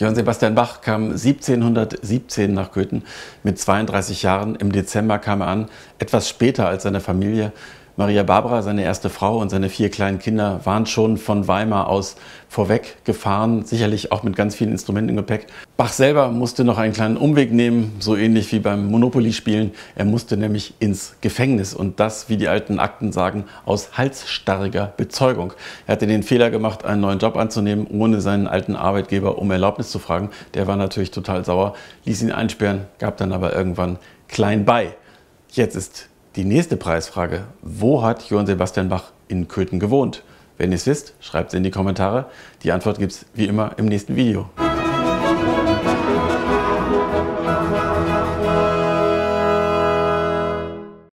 Johann Sebastian Bach kam 1717 nach Köthen mit 32 Jahren. Im Dezember kam er an, etwas später als seine Familie. Maria Barbara, seine erste Frau und seine vier kleinen Kinder waren schon von Weimar aus vorweg gefahren, sicherlich auch mit ganz vielen Instrumenten im Gepäck. Bach selber musste noch einen kleinen Umweg nehmen, so ähnlich wie beim Monopoly-Spielen. Er musste nämlich ins Gefängnis und das, wie die alten Akten sagen, aus halsstarriger Bezeugung. Er hatte den Fehler gemacht, einen neuen Job anzunehmen, ohne seinen alten Arbeitgeber um Erlaubnis zu fragen. Der war natürlich total sauer, ließ ihn einsperren, gab dann aber irgendwann klein bei. Jetzt ist die nächste Preisfrage. Wo hat Johann Sebastian Bach in Köthen gewohnt? Wenn ihr es wisst, schreibt es in die Kommentare. Die Antwort gibt es wie immer im nächsten Video.